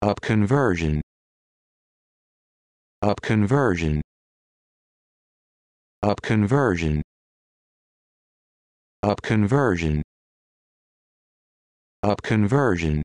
up conversion up conversion up conversion up conversion up conversion